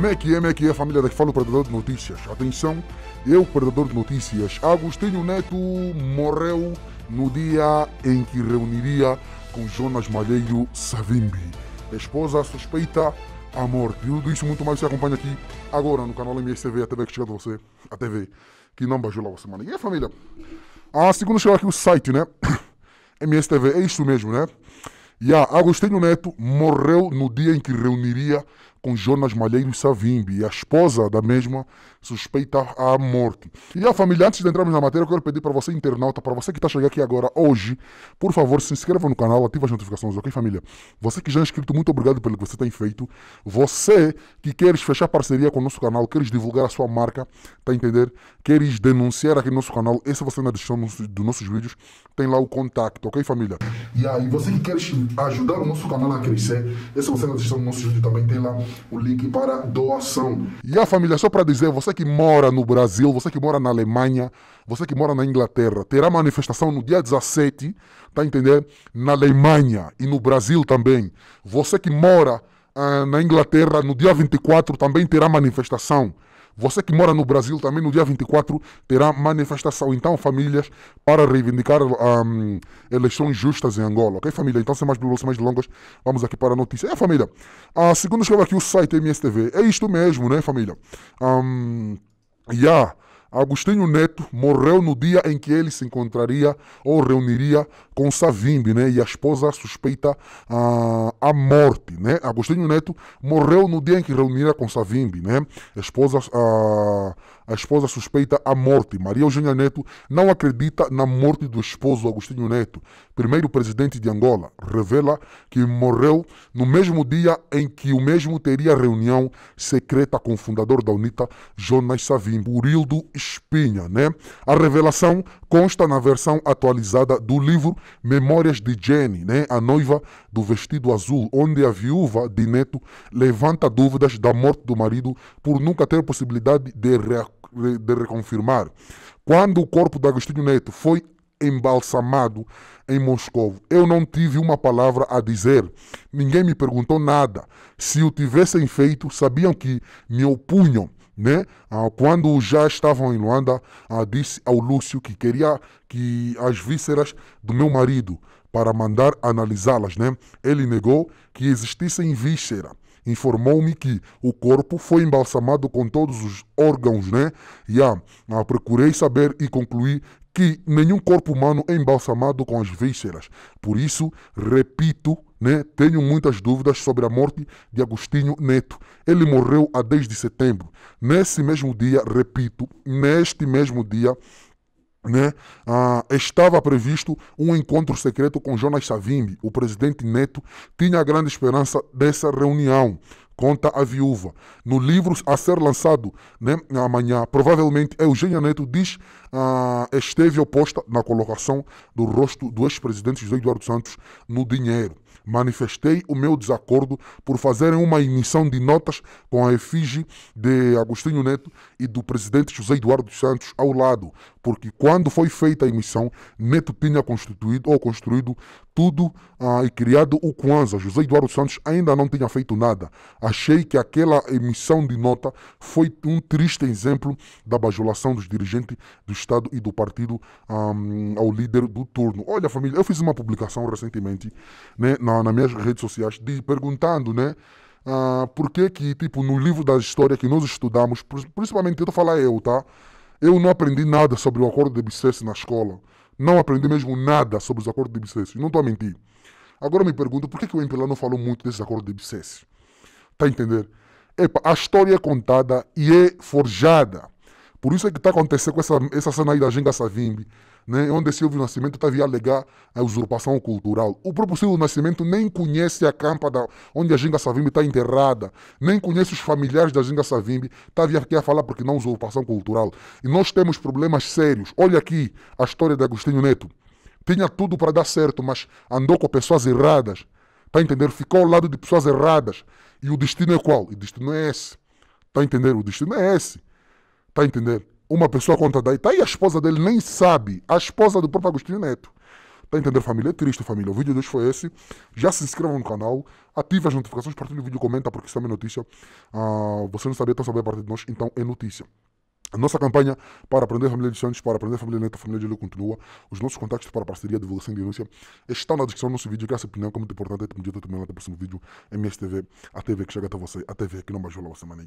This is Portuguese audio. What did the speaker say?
Como é que é, como é que é, família daqui fala o predador de notícias. Atenção, eu, predador de notícias, Agostinho Neto morreu no dia em que reuniria com Jonas Malheiro Savimbi. Esposa suspeita a morte. Tudo isso muito mais você acompanha aqui agora no canal MSTV, a TV que chega de você, a TV que não bajou lá a mano. E é família, ah, segundo chegou aqui o site, né? MSTV, é isso mesmo, né? E yeah, Agostinho Neto morreu no dia em que reuniria com Jonas Malheiro Savimbi e a esposa da mesma suspeita a morte. E a família, antes de entrarmos na matéria, eu quero pedir para você, internauta, para você que está chegando aqui agora hoje, por favor, se inscreva no canal, ative as notificações, ok, família? Você que já é inscrito, muito obrigado pelo que você tem feito. Você que queres fechar parceria com o nosso canal, queres divulgar a sua marca, tá a entender? Queres denunciar aqui no nosso canal, esse é você na descrição dos nossos vídeos, tem lá o contato, ok, família? E aí, você que queres ajudar o nosso canal a crescer, esse é você na descrição dos nossos vídeos também tem lá o link para doação. E a família, só para dizer, você que mora no Brasil, você que mora na Alemanha, você que mora na Inglaterra, terá manifestação no dia 17, tá entendendo? Na Alemanha e no Brasil também. Você que mora ah, na Inglaterra, no dia 24 também terá manifestação. Você que mora no Brasil também no dia 24 terá manifestação, então, famílias, para reivindicar um, eleições justas em Angola. Ok, família? Então, sem mais mais longas, vamos aqui para a notícia. É, família, ah, segundo escreve aqui o site MSTV, é isto mesmo, né, família? Um, yeah. Agostinho Neto morreu no dia em que ele se encontraria ou reuniria com Savimbi né, e a esposa suspeita a a morte. Né? Agostinho Neto morreu no dia em que reunira com Savimbi. Né? A, esposa, a a esposa suspeita a morte. Maria Eugênia Neto não acredita na morte do esposo Agostinho Neto, primeiro presidente de Angola. Revela que morreu no mesmo dia em que o mesmo teria reunião secreta com o fundador da UNITA, Jonas Savimbi, Urildo Espinha. Né? A revelação consta na versão atualizada do livro Memórias de Jenny, né? a noiva do vestido azul, onde a viúva de Neto levanta dúvidas da morte do marido por nunca ter possibilidade de, re, de reconfirmar. Quando o corpo de Agostinho Neto foi embalsamado em Moscou. Eu não tive uma palavra a dizer. Ninguém me perguntou nada. Se o tivessem feito, sabiam que me opunham né? Ah, quando já estavam em Luanda, ah, disse ao Lúcio que queria que as vísceras do meu marido para mandar analisá-las, né? Ele negou que existissem vísceras informou-me que o corpo foi embalsamado com todos os órgãos, né? Já yeah. Ah, procurei saber e concluí que nenhum corpo humano é embalsamado com as vísceras. Por isso, repito né, tenho muitas dúvidas sobre a morte de Agostinho Neto. Ele morreu a 10 de setembro. Nesse mesmo dia, repito, neste mesmo dia, né, ah, estava previsto um encontro secreto com Jonas Savimbi. O presidente Neto tinha grande esperança dessa reunião conta a viúva. No livro a ser lançado né, amanhã, provavelmente Eugênia Neto diz ah, esteve oposta na colocação do rosto do ex-presidente José Eduardo Santos no dinheiro. Manifestei o meu desacordo por fazerem uma emissão de notas com a efígie de Agostinho Neto e do presidente José Eduardo Santos ao lado, porque quando foi feita a emissão, Neto tinha constituído ou construído tudo ah, e criado o Kwanzaa. José Eduardo Santos ainda não tinha feito nada. A Achei que aquela emissão de nota foi um triste exemplo da bajulação dos dirigentes do Estado e do partido um, ao líder do turno. Olha, família, eu fiz uma publicação recentemente né, na, nas minhas redes sociais de, perguntando, né? Uh, por que que, tipo, no livro da história que nós estudamos, principalmente, eu vou falando eu, tá? Eu não aprendi nada sobre o acordo de Bicesse na escola. Não aprendi mesmo nada sobre os acordos de Bicesse. Não estou a mentir. Agora me pergunto por que, que o MPLA não falou muito desse acordo de Bicesse. Está a entender? Epa, a história é contada e é forjada. Por isso é que está acontecendo com essa, essa cena aí da Genga Savimbi, né? É onde Silvio Nascimento estava a alegar a usurpação cultural. O próprio Silvio Nascimento nem conhece a campa da, onde a Genga Savimbi está enterrada, nem conhece os familiares da Genga Savimbi, estava aqui a falar porque não usurpação cultural. E nós temos problemas sérios. Olha aqui a história de Agostinho Neto. Tinha tudo para dar certo, mas andou com pessoas erradas tá a entender? Ficou ao lado de pessoas erradas. E o destino é qual? O destino é esse. tá a entender? O destino é esse. tá a entender? Uma pessoa conta daí. tá aí a esposa dele, nem sabe. A esposa do próprio Agostinho Neto. tá a entender, família? É triste, família. O vídeo de hoje foi esse. Já se inscrevam no canal, ative as notificações, partilhe o vídeo, comenta, porque isso é uma notícia. Ah, você não sabia, então saber a partir de nós, então é notícia. A nossa campanha para aprender a família de Santos, para aprender a família Neto, a família de Lula continua. Os nossos contactos para parceria, divulgação e denúncia estão na descrição do nosso vídeo. Que essa é opinião como é muito importante é medida também lá o próximo vídeo. MSTV, a TV que chega até você, a TV que não lá a semana.